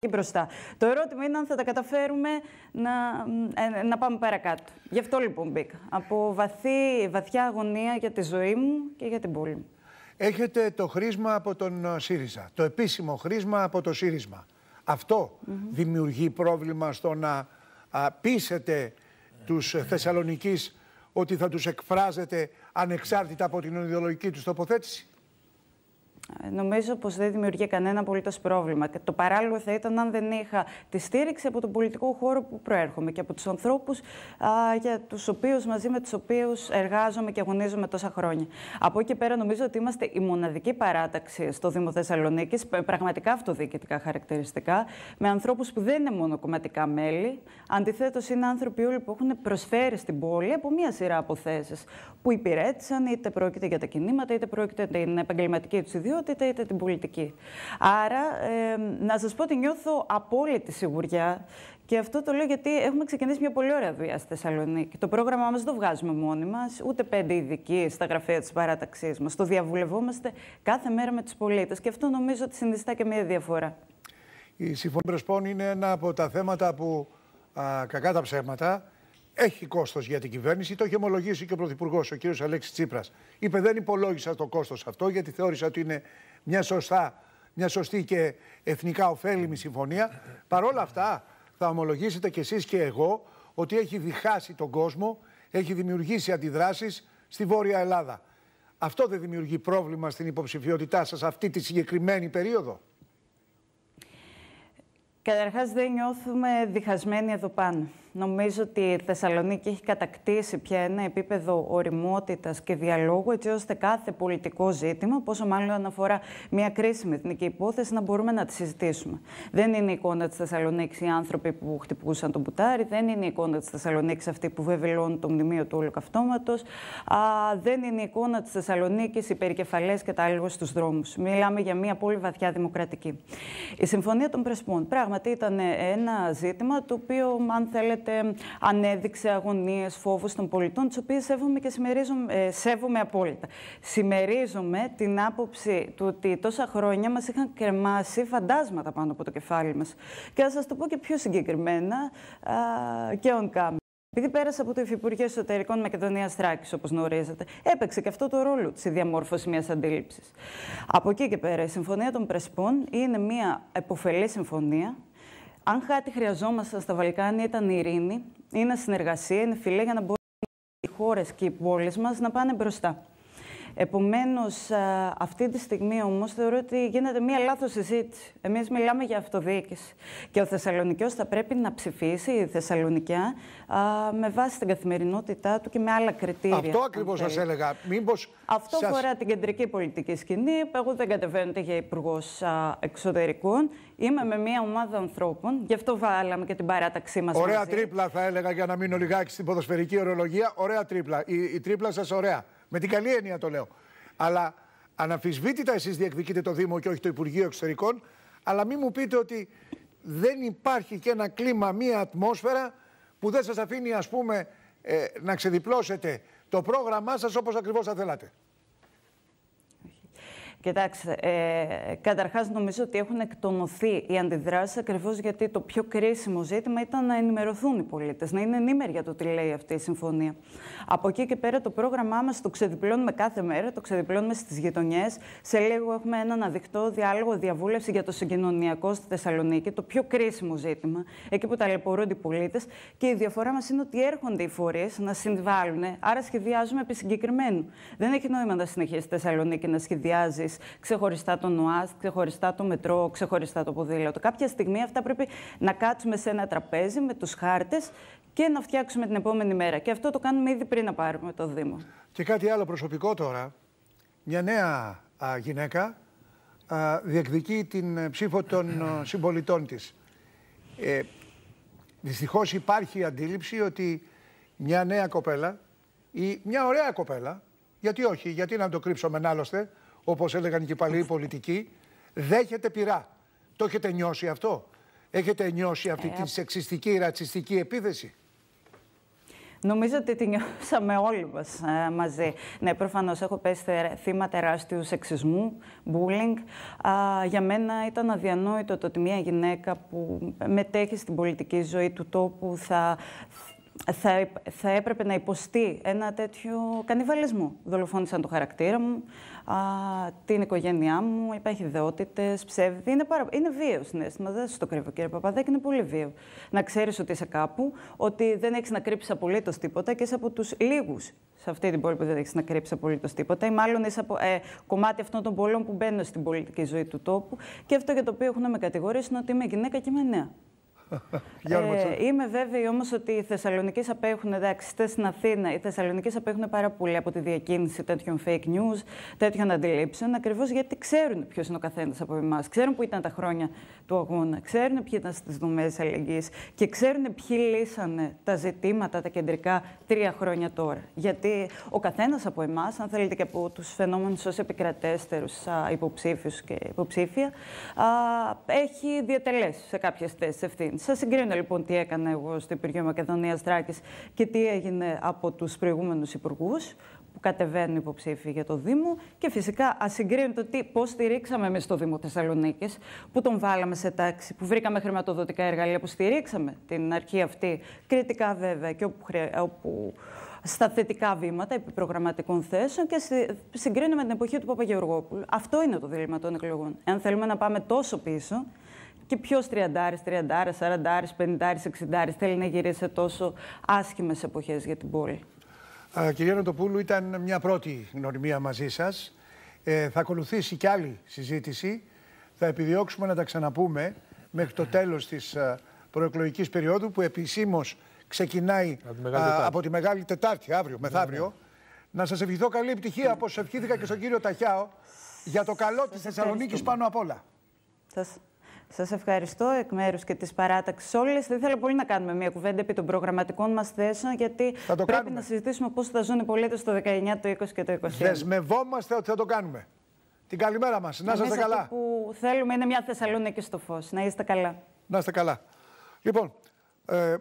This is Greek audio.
και μπροστά. Το ερώτημα είναι αν θα τα καταφέρουμε να, ε, να πάμε παρακάτω. Γι' αυτό λοιπόν μπήκα. Από βαθύ, βαθιά αγωνία για τη ζωή μου και για την πόλη μου. Έχετε το χρήσμα από τον ε, ΣΥΡΙΖΑ. Το επίσημο χρήσμα από το ΣΥΡΙΖΑ. Αυτό δημιουργεί πρόβλημα στο να α, πείσετε τους ε, Θεσσαλονικείς ότι θα τους εκφράζετε ανεξάρτητα από την ιδεολογική τους τοποθέτηση. Νομίζω πως δεν δημιουργεί κανένα απολύτως πρόβλημα. Το παράλληλο θα ήταν αν δεν είχα τη στήριξη από τον πολιτικό χώρο που προέρχομαι και από τους ανθρώπους για τους μαζί με τους οποίους εργάζομαι και αγωνίζομαι τόσα χρόνια. Από εκεί πέρα νομίζω ότι είμαστε η μοναδική παράταξη στο Δήμο Θεσσαλονίκης, πραγματικά αυτοδιοικητικά χαρακτηριστικά, με ανθρώπους που δεν είναι μόνο κομματικά μέλη. Αντιθέτως, είναι άνθρωποι όλοι που έχουν προσφέρει στην πόλη από μία σειρά από θέσει που υπηρέτησαν, είτε πρόκειται για τα κινήματα, είτε πρόκειται για την επαγγελματική τους ιδιότητα ιδιότητα είτε την πολιτική. Άρα, να σας πω ότι νιώθω απόλυτη σιγουριά και αυτό το λέω γιατί έχουμε ξεκινήσει μια πολύ ωραία δουλειά στη Θεσσαλονίκη. Το πρόγραμμά μας δεν το βγάζουμε μόνοι μας, ούτε πέντε ειδικοί στα γραφεία της παράταξής μας. Το διαβουλευόμαστε κάθε μέρα με τους πολίτες και αυτό νομίζω ότι συνιστά και μια διαφορά. Η Συμφωνία Πρεσπών είναι ένα από τα θέματα που κακά τα ψέματα έχει κόστος για την κυβέρνηση. Το έχει ομολογήσει και ο Πρωθυπουργός, ο κ. Αλέξης Τσίπρας. Είπε: Δεν υπολόγισα το κόστος αυτό, γιατί θεώρησα ότι είναι μια, σωστά, μια σωστή και εθνικά ωφέλιμη συμφωνία. Παρ' όλα αυτά, θα ομολογήσετε κι εσείς και εγώ ότι έχει διχάσει τον κόσμο, έχει δημιουργήσει αντιδράσεις στη Βόρεια Ελλάδα. Αυτό δεν δημιουργεί πρόβλημα στην υποψηφιότητά σας αυτή τη συγκεκριμένη περίοδο. Καταρχάς δεν νιώθουμε διχασμένοι εδώ πάνω. Νομίζω ότι η Θεσσαλονίκη έχει κατακτήσει πια ένα επίπεδο οριμότητας και διαλόγου, έτσι ώστε κάθε πολιτικό ζήτημα, πόσο μάλλον αφορά μια κρίσιμη εθνική υπόθεση, να μπορούμε να τη συζητήσουμε. Δεν είναι η εικόνα της Θεσσαλονίκης οι άνθρωποι που χτυπούσαν τον Μπουτάρι, δεν είναι η εικόνα της Θεσσαλονίκης αυτή που βεβαιώνουν το μνημείο του Ολοκαυτώματος, δεν είναι η εικόνα της Θεσσαλονίκης οι περικεφαλές και τα άλλα στους δρόμους. Μιλάμε για μια πολύ βαθιά δημοκρατική. Η Συμφωνία των Πρεσπών πράγματι ήταν ένα ζήτημα το οποίο, αν θέλετε, ανέδειξε αγωνίες, φόβους των πολιτών, τις οποίες σέβομαι και ε, σέβομαι απόλυτα. Σημερίζομαι την άποψη του ότι τόσα χρόνια μας είχαν κρεμάσει φαντάσματα πάνω από το κεφάλι μας. Και θα σας το πω και πιο συγκεκριμένα α, και on camera. Επειδή πέρασε από το Υφυπουργείο Εσωτερικών Μακεδονίας Τράκη, όπως γνωρίζετε, έπαιξε και αυτό το ρόλο της διαμόρφωση μιας αντίληψης. Από εκεί και πέρα, η Συμφωνία των Πρεσπών είναι μια επωφελή συμφωνία, αν κάτι χρειαζόμασταν στα Βαλκάνια ήταν η ειρήνη, είναι συνεργασία, είναι φιλία για να μπορούν οι χώρες και οι πόλεις μας να πάνε μπροστά. Επομένως, αυτή τη στιγμή όμως θεωρώ ότι γίνεται μία λάθος συζήτηση. Εμείς μιλάμε για αυτοδιοίκηση και ο Θεσσαλονικιός θα πρέπει να ψηφίσει, η Θεσσαλονικιά, με βάση την καθημερινότητά του και με άλλα κριτήρια. Αυτό ακριβώς σας έλεγα. Μήπως Αυτό σας... αφορά την κεντρική πολιτική σκηνή. Εγώ δεν κατεβαίνω για υπουργό εξωτερικών. Είμαι με μία ομάδα ανθρώπων, γι' αυτό βάλαμε και την παράταξή μας. Ωραία μαζί. τρίπλα, θα έλεγα, για να μείνω λιγάκι στην ποδοσφαιρική ορολογία. Ωραία τρίπλα. Η, η τρίπλα σας, ωραία. Με την καλή έννοια το λέω. Αλλά αναφυσβήτητα εσείς διεκδικείτε το Δήμο και όχι το Υπουργείο Εξωτερικών. Αλλά μην μου πείτε ότι δεν υπάρχει και ένα κλίμα, μία ατμόσφαιρα που δεν σας αφήνει, ας πούμε, ε, να ξεδιπλώσετε το πρόγραμμά σας όπως ακριβώς θα θέλατε. Κοιτάξτε, ε, καταρχάς νομίζω ότι έχουν εκτονωθεί οι αντιδράσεις ακριβώς γιατί το πιο κρίσιμο ζήτημα ήταν να ενημερωθούν οι πολίτες, να είναι ενήμεροι για το τι λέει αυτή η συμφωνία. Από εκεί και πέρα το πρόγραμμά μας το ξεδιπλώνουμε κάθε μέρα, το ξεδιπλώνουμε στις γειτονιές. Σε λίγο έχουμε έναν αδεικτό διάλογο διαβούλευση για το συγκοινωνιακό στη Θεσσαλονίκη, το πιο κρίσιμο ζήτημα, εκεί που ταλαιπωρούνται οι πολίτες, Και η διαφορά μας είναι ότι έρχονται οι φορείς να συμβάλλουν, άρα σχεδιάζουμε επί συγκεκριμένου. Δεν έχει νόημα να συνεχίσει η Θεσσαλονίκη να σχεδιάζει ξεχωριστά τον ΟΑΣ, ξεχωριστά το μετρό, ξεχωριστά το ποδήλατο. Κάποια στιγμή αυτά πρέπει να κάτσουμε σε ένα τραπέζι με τους χάρτες και να φτιάξουμε την επόμενη μέρα. Και αυτό το κάνουμε ήδη πριν να πάρουμε το Δήμο. Και κάτι άλλο προσωπικό τώρα. Μια νέα γυναίκα α, διεκδικεί την ε, ψήφο των ε, συμπολιτών της. Ε, δυστυχώς υπάρχει η αντίληψη ότι μια νέα κοπέλα ή μια ωραία κοπέλα, γιατί όχι, γιατί να το κρύψουμε άλλωστε, όπως έλεγαν και οι παλαιοί πολιτικοί, δέχεται πειρά. Το έχετε νιώσει αυτό. Έχετε νιώσει αυτή ε, τη σεξιστική, ρατσιστική επίθεση. Νομίζω ότι τη νιώσαμε όλοι μας ε, μαζί. Ναι, προφανώς έχω πέσει θύμα τεράστιου σεξισμού, bullying. Α, για μένα ήταν αδιανόητο το ότι μια γυναίκα που μετέχει στην πολιτική ζωή του τόπου θα θα, θα έπρεπε να υποστεί ένα τέτοιο κανιβαλισμό. Δολοφόνησαν το χαρακτήρα μου, α, την οικογένειά μου, υπάρχει ιδεότητε, ψεύδι. Είναι, πάρα, είναι βίαιο συνέστημα, ναι, δεν στο το κρύβω κύριε Παπαδάκη, είναι πολύ βίαιο. Να ξέρεις ότι είσαι κάπου, ότι δεν έχεις να κρύψεις απολύτως τίποτα και είσαι από τους λίγους σε αυτή την πόλη που δεν έχεις να κρύψεις απολύτως τίποτα, ή μάλλον είσαι από, ε, κομμάτι αυτών των πολλών που μπαίνουν στην πολιτική ζωή του τόπου. Και αυτό για το οποίο έχουν με κατηγορήσει είναι ότι είμαι γυναίκα και είμαι νέα. Ε, είμαι βέβαιη όμως ότι οι Θεσσαλονίκοι απέχουν, εντάξει, είτε στην Αθήνα, οι Θεσσαλονίκοι απέχουν πάρα πολύ από τη διακίνηση τέτοιων fake news, τέτοιων αντιλήψεων, ακριβώς γιατί ξέρουν ποιος είναι ο καθένας από εμάς. Ξέρουν που ήταν τα χρόνια του αγώνα, ξέρουν ποιοι ήταν στις δομές αλληλεγγύης και ξέρουν ποιοι λύσανε τα ζητήματα τα κεντρικά τρία χρόνια τώρα. Γιατί ο καθένας από εμάς, αν θέλετε και από τους φαινόμενους ως επικρατέστερου υποψήφιους και υποψήφια, α, έχει διατελέσει σε κάποιες θέσεις ευθύνης. Σας συγκρίνω λοιπόν τι έκανα εγώ στο Υπουργείο Μακεδονίας Τράκης και τι έγινε από τους προηγούμενους υπουργούς που κατεβαίνουν υποψήφοι για το Δήμο. Και φυσικά το τι, πώς στηρίξαμε εμείς το Δήμο Θεσσαλονίκης, που τον βάλαμε σε τάξη, που βρήκαμε χρηματοδοτικά εργαλεία, που στηρίξαμε την αρχή αυτή, κριτικά βέβαια και όπου, στα θετικά βήματα επί προγραμματικών θέσεων και συγκρίνουμε την εποχή του Παπαγεωργόπουλου. Αυτό είναι το δίλημα των εκλογών. Εάν θέλουμε να πάμε τόσο πίσω, και ποιος 30, 30, 40, 50, 60 θέλει να γυρίσει σε τόσο άσχημες εποχές για την πόλη. Ε, κυρία Νοτοπούλου, ήταν μια πρώτη γνωριμία μαζί σας. Ε, θα ακολουθήσει κι άλλη συζήτηση. Θα επιδιώξουμε να τα ξαναπούμε μέχρι το τέλος της ε, προεκλογικής περίοδου που επίσημω ξεκινάει από τη, Μεγάλη Τετάρτη, αύριο, μεθαύριο. Ναι, ναι. Να σας ευχηθώ καλή επιτυχία, όπως ευχήθηκα και στον κύριο Ταχιάο, για το καλό Θεσσαλονίκης πάνω απ' όλα. Σα ευχαριστώ εκ μέρους και της παράταξης όλη. Θα ήθελα πολύ να κάνουμε μια κουβέντα επί των προγραμματικών μας θέσεων, γιατί πρέπει να συζητήσουμε πώς θα ζουν οι πολίτες το 19, το 20 και το 21. Δεσμευόμαστε ότι θα το κάνουμε. Την καλημέρα μας. Να είστε καλά. Αυτό που θέλουμε είναι μια Θεσσαλονίκη στο φως. Να είστε καλά. Να είστε καλά. Λοιπόν. Ε...